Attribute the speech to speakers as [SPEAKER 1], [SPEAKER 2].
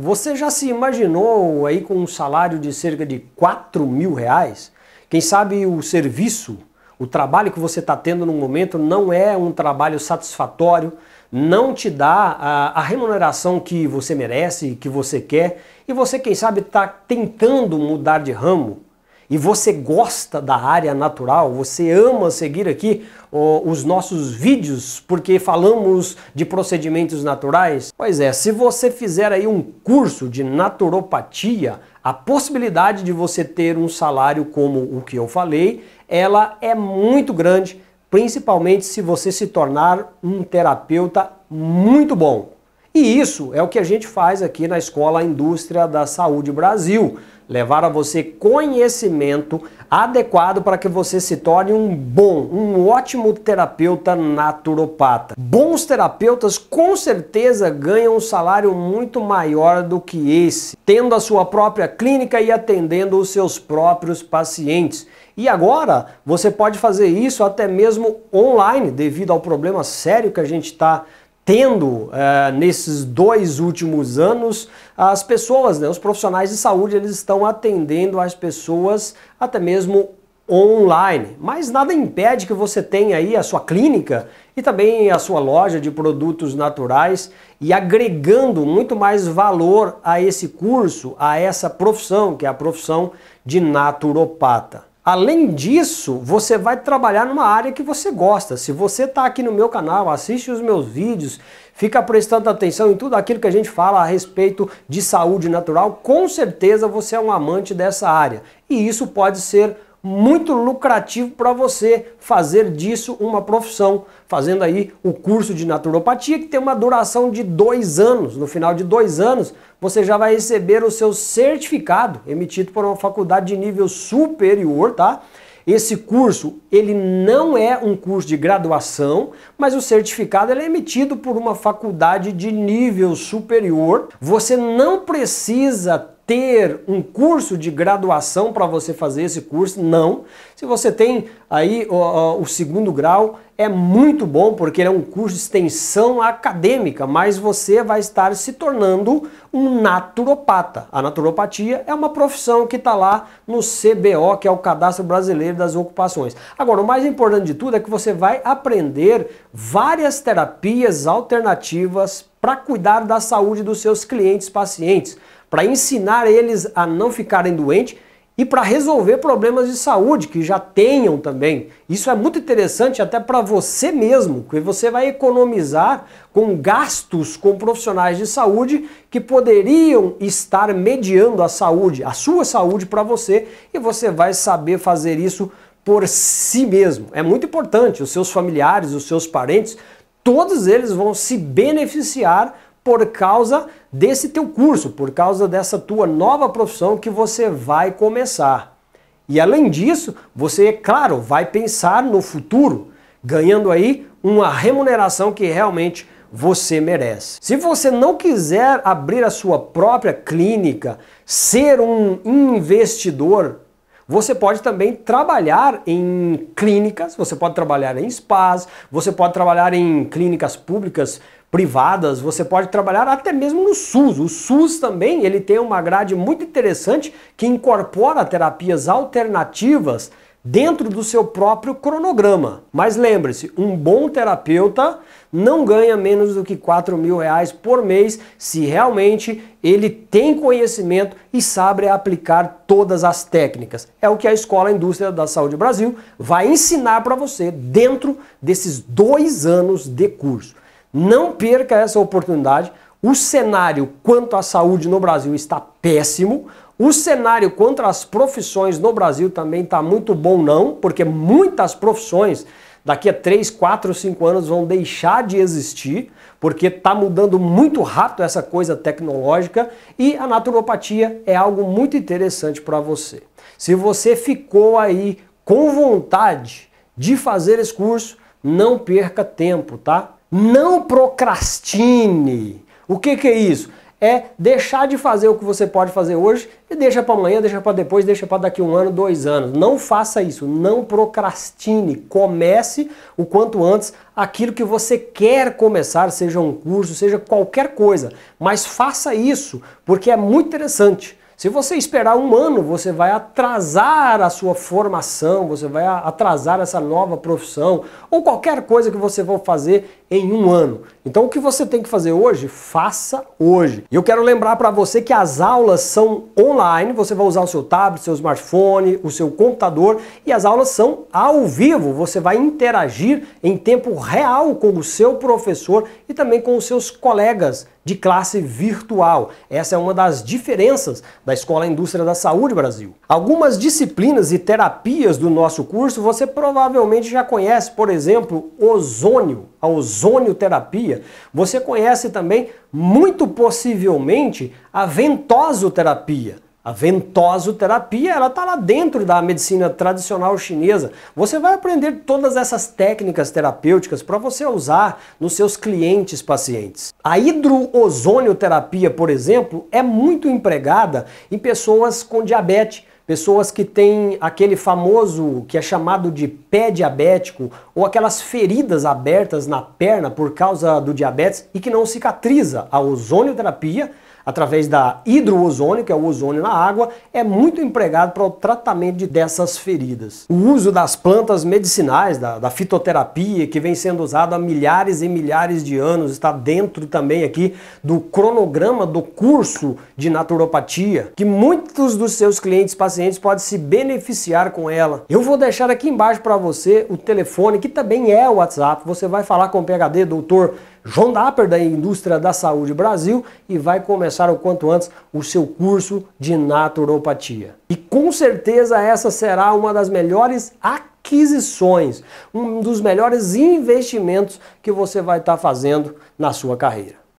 [SPEAKER 1] Você já se imaginou aí com um salário de cerca de 4 mil reais? Quem sabe o serviço, o trabalho que você está tendo no momento não é um trabalho satisfatório, não te dá a, a, remuneração que você merece, que você quer, e você, quem sabe, está tentando mudar de ramo, e você gosta da área natural, você ama seguir aqui os nossos vídeos porque falamos de procedimentos naturais, pois é, se você fizer aí um curso de naturopatia, a possibilidade de você ter um salário como o que eu falei, ela é muito grande, principalmente se você se tornar um terapeuta muito bom. E isso é o que a gente faz aqui na Escola Indústria da Saúde Brasil. Levar a você conhecimento adequado para que você se torne um bom, um ótimo terapeuta naturopata. Bons terapeutas com certeza ganham um salário muito maior do que esse, tendo a sua própria clínica e atendendo os seus próprios pacientes. E agora você pode fazer isso até mesmo online, devido ao problema sério que a gente está tendo eh, nesses dois últimos anos as pessoas, né, os profissionais de saúde, eles estão atendendo as pessoas até mesmo online. Mas nada impede que você tenha aí a sua clínica e também a sua loja de produtos naturais e agregando muito mais valor a esse curso, a essa profissão, que é a profissão de naturopata. Além disso, você vai trabalhar numa área que você gosta. Se você está aqui no meu canal, assiste os meus vídeos, fica prestando atenção em tudo aquilo que a gente fala a respeito de saúde natural, com certeza você é um amante dessa área. E isso pode ser muito lucrativo para você fazer disso uma profissão, fazendo aí o curso de naturopatia que tem uma duração de dois anos. No final de dois anos, você já vai receber o seu certificado emitido por uma faculdade de nível superior, tá? Esse curso, ele não é um curso de graduação, mas o certificado é emitido por uma faculdade de nível superior. Você não precisa ter um curso de graduação para você fazer esse curso, não. Se você tem aí o, o, segundo grau, é muito bom porque ele é um curso de extensão acadêmica, mas você vai estar se tornando um naturopata. A naturopatia é uma profissão que está lá no CBO, que é o Cadastro Brasileiro das Ocupações. Agora, o mais importante de tudo é que você vai aprender várias terapias alternativas para cuidar da saúde dos seus clientes pacientes para ensinar eles a não ficarem doentes e para resolver problemas de saúde que já tenham também. Isso é muito interessante até para você mesmo, que você vai economizar com gastos com profissionais de saúde que poderiam estar mediando a saúde, a sua saúde para você, e você vai saber fazer isso por si mesmo. É muito importante, os seus familiares, os seus parentes, todos eles vão se beneficiar por causa desse teu curso, por causa dessa tua nova profissão que você vai começar. E além disso, você, é claro, vai pensar no futuro, ganhando aí uma remuneração que realmente você merece. Se você não quiser abrir a sua própria clínica, ser um investidor, você pode também trabalhar em clínicas, você pode trabalhar em spas, você pode trabalhar em clínicas públicas privadas, você pode trabalhar até mesmo no SUS. O SUS também, ele tem uma grade muito interessante que incorpora terapias alternativas dentro do seu próprio cronograma. Mas lembre-se, um bom terapeuta não ganha menos do que 4 mil reais por mês se realmente ele tem conhecimento e sabe aplicar todas as técnicas. É o que a Escola Indústria da Saúde Brasil vai ensinar para você dentro desses dois anos de curso. Não perca essa oportunidade. O cenário quanto à saúde no Brasil está péssimo. O cenário quanto às profissões no Brasil também está muito bom, não, porque muitas profissões daqui a 3, 4, 5 anos vão deixar de existir, porque está mudando muito rápido essa coisa tecnológica e a naturopatia é algo muito interessante para você. Se você ficou aí com vontade de fazer esse curso, não perca tempo, tá? Não procrastine. O que, que é isso? É deixar de fazer o que você pode fazer hoje e deixa para amanhã, deixa para depois, deixa para daqui um ano, dois anos. Não faça isso. Não procrastine. Comece o quanto antes aquilo que você quer começar, seja um curso, seja qualquer coisa. Mas faça isso, porque é muito interessante. Se você esperar um ano, você vai atrasar a sua formação, você vai atrasar essa nova profissão ou qualquer coisa que você for fazer em um ano. Então, o que você tem que fazer hoje, faça hoje. E eu quero lembrar para você que as aulas são online, você vai usar o seu tablet, seu smartphone, o seu computador e as aulas são ao vivo. Você vai interagir em tempo real com o seu professor e também com os seus colegas de classe virtual. Essa é uma das diferenças da Escola Indústria da Saúde Brasil. Algumas disciplinas e terapias do nosso curso você provavelmente já conhece, por exemplo, ozônio, a terapia. Você conhece também, muito possivelmente, a ventosoterapia a ventosoterapia, ela está lá dentro da medicina tradicional chinesa. Você vai aprender todas essas técnicas terapêuticas para você usar nos seus clientes pacientes. A hidroozonioterapia, por exemplo, é muito empregada em pessoas com diabetes, pessoas que têm aquele famoso que é chamado de pé diabético ou aquelas feridas abertas na perna por causa do diabetes e que não cicatriza. A ozonioterapia através da hidroozônio, que é o ozônio na água, é muito empregado para o tratamento dessas feridas. O uso das plantas medicinais, da, da fitoterapia, que vem sendo usado há milhares e milhares de anos, está dentro também aqui do cronograma do curso de naturopatia, que muitos dos seus clientes pacientes podem se beneficiar com ela. Eu vou deixar aqui embaixo para você o telefone, que também é o WhatsApp, você vai falar com o PHD, doutor João Dapper, da Indústria da Saúde Brasil, e vai começar o quanto antes o seu curso de naturopatia. E com certeza essa será uma das melhores aquisições, um dos melhores investimentos que você vai estar tá fazendo na sua carreira.